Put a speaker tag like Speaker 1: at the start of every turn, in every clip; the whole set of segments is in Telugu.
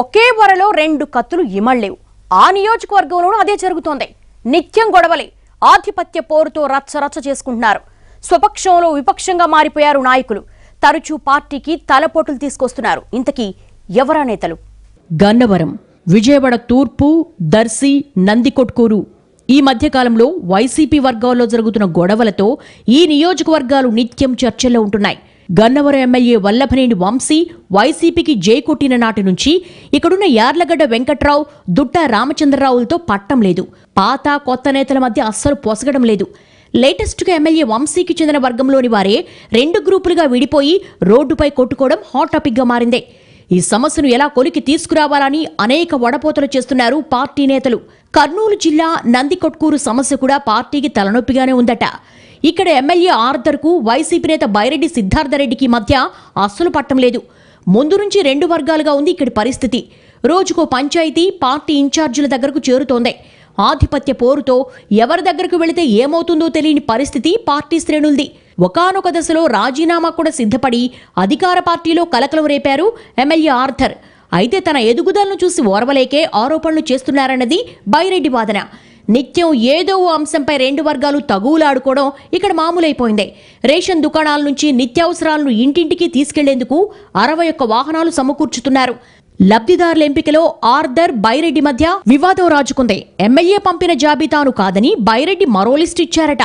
Speaker 1: ఒకే వరలో రెండు కత్తులు ఇమళ్లేవు ఆ నియోజకవర్గంలోనూ అదే జరుగుతోంది నిత్యం గొడవలే ఆధిపత్య పోరుతో రచ్చరచ్చ చేసుకుంటున్నారు స్వపక్షంలో విపక్షంగా మారిపోయారు నాయకులు తరచూ పార్టీకి తలపోటులు తీసుకొస్తున్నారు ఇంతకీ ఎవరా నేతలు గన్నవరం విజయవాడ తూర్పు దర్శి నందికొట్కూరు ఈ మధ్యకాలంలో వైసీపీ వర్గాల్లో జరుగుతున్న గొడవలతో ఈ నియోజకవర్గాలు నిత్యం చర్చల్లో ఉంటున్నాయి గన్నవరం ఎమ్మెల్యే వల్లభనేని వంశీ వైసీపీకి జై కొట్టిన నాటి నుంచి ఇక్కడున్న యార్లగడ్డ వెంకట్రావు దుట్ట రామచంద్రరావులతో పట్టం లేదు పాత కొత్త నేతల మధ్య అస్సలు పొసగడం లేదు లేటెస్ట్గా ఎమ్మెల్యే వంశీకి చెందిన వర్గంలోని వారే రెండు గ్రూపులుగా విడిపోయి రోడ్డుపై కొట్టుకోవడం హాట్ టాపిక్గా మారిందే ఈ సమస్యను ఎలా కొలికి తీసుకురావాలని అనేక వడపోతలు చేస్తున్నారు పార్టీ నేతలు కర్నూలు జిల్లా నందికొట్కూరు సమస్య కూడా పార్టీకి తలనొప్పిగానే ఉందట ఇక్కడ ఎమ్మెల్యే ఆర్థర్కు వైసీపీ నేత బైరెడ్డి సిద్ధార్థరెడ్డికి మధ్య అస్సలు పట్టం లేదు ముందు నుంచి రెండు వర్గాలుగా ఉంది ఇక్కడి పరిస్థితి రోజుకో పంచాయతీ పార్టీ ఇన్ఛార్జీల దగ్గరకు చేరుతోంది ఆధిపత్య పోరుతో ఎవరి దగ్గరకు వెళితే ఏమవుతుందో తెలియని పరిస్థితి పార్టీ శ్రేణుల్ది ఒకనొక దశలో రాజీనామా కూడా సిద్ధపడి అధికార పార్టీలో కలకలం రేపారు ఎమ్మెల్యే ఆర్థర్ అయితే తన ఎదుగుదలను చూసి ఓర్వలేకే ఆరోపణలు చేస్తున్నారన్నది బైరెడ్డి వాదన నిత్యం ఏదో అంశంపై రెండు వర్గాలు తగువులాడుకోవడం ఇక్కడ మామూలైపోయింది రేషన్ దుకాణాల నుంచి నిత్యావసరాలను ఇంటింటికి తీసుకెళ్లేందుకు అరవై ఒక్క వాహనాలు సమకూర్చుతున్నారు లబ్ధిదారుల ఎంపికలో ఆర్దర్ బైరెడ్డి మధ్య వివాదం రాజుకుంది ఎమ్మెల్యే పంపిన జాబితాను కాదని బైరెడ్డి మరో లిస్ట్ ఇచ్చారట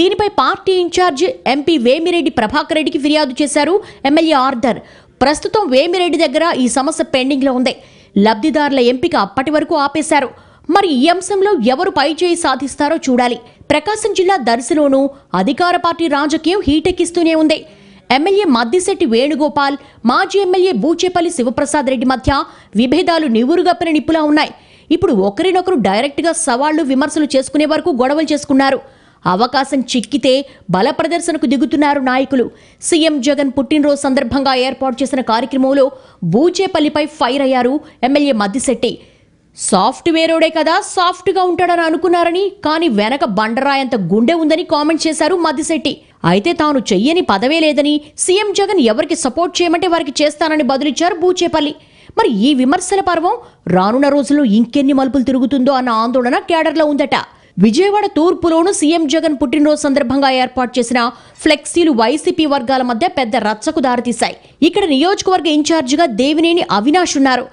Speaker 1: దీనిపై party incharge MP Vemireddy Prabhakar రెడ్డికి ఫిర్యాదు చేశారు ఎమ్మెల్యే ఆర్దర్ ప్రస్తుతం వేమిరెడ్డి దగ్గర ఈ సమస్య పెండింగ్లో ఉంది లబ్ధిదారుల ఎంపిక అప్పటి వరకు ఆపేశారు మరి ఈ అంశంలో ఎవరు పైచేయి సాధిస్తారో చూడాలి ప్రకాశం జిల్లా దర్శిలోనూ అధికార పార్టీ రాజకీయం హీటెక్కిస్తూనే ఉంది ఎమ్మెల్యే మద్దిశెట్టి వేణుగోపాల్ మాజీ ఎమ్మెల్యే బూచేపల్లి శివప్రసాద్ రెడ్డి మధ్య విభేదాలు నివురుగప్పిన నిప్పులా ఉన్నాయి ఇప్పుడు ఒకరినొకరు డైరెక్ట్గా సవాళ్లు విమర్శలు చేసుకునే వరకు గొడవలు చేసుకున్నారు అవకాశం చిక్కితే బల ప్రదర్శనకు దిగుతున్నారు నాయకులు సీఎం జగన్ పుట్టినరోజు సందర్భంగా ఏర్పాటు చేసిన కార్యక్రమంలో బూచేపల్లిపై ఫైర్ అయ్యారు ఎమ్మెల్యే మద్దిశెట్టి సాఫ్ట్వేరోడే కదా సాఫ్ట్గా ఉంటాడని అనుకున్నారని కానీ వెనక బండరాయంత గుండె ఉందని కామెంట్ చేశారు మద్దిశెట్టి అయితే తాను చెయ్యని పదవే లేదని సీఎం జగన్ ఎవరికి సపోర్ట్ చేయమంటే వారికి చేస్తానని బదులిచ్చారు భూచేపల్లి మరి ఈ విమర్శల పర్వం రానున్న రోజుల్లో ఇంకెన్ని మలుపులు తిరుగుతుందో అన్న ఆందోళన కేడర్లో ఉందట విజయవాడ తూర్పులోను సీఎం జగన్ పుట్టినరోజు సందర్భంగా ఏర్పాటు చేసిన ఫ్లెక్సీలు వైసీపీ వర్గాల మధ్య పెద్ద రచ్చకు దారితీశాయి ఇక్కడ నియోజకవర్గ ఇన్ఛార్జిగా దేవినేని అవినాష్ ఉన్నారు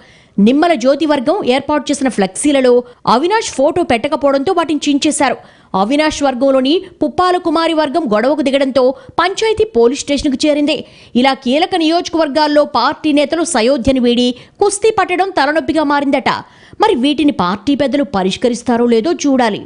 Speaker 1: నిమ్మల జ్యోతి వర్గం ఏర్పాటు చేసిన ఫ్లెక్సీలలో అవినాష్ ఫోటో పెట్టకపోవడంతో వాటిని చించేశారు అవినాష్ వర్గంలోని పుప్పాల కుమారి వర్గం గొడవకు దిగడంతో పంచాయతీ పోలీస్ స్టేషన్కు చేరింది ఇలా కీలక నియోజకవర్గాల్లో పార్టీ నేతలు సయోధ్యను వీడి కుస్తీ పట్టడం తలనొప్పిగా మారిందట మరి వీటిని పార్టీ పెద్దలు పరిష్కరిస్తారో లేదో చూడాలి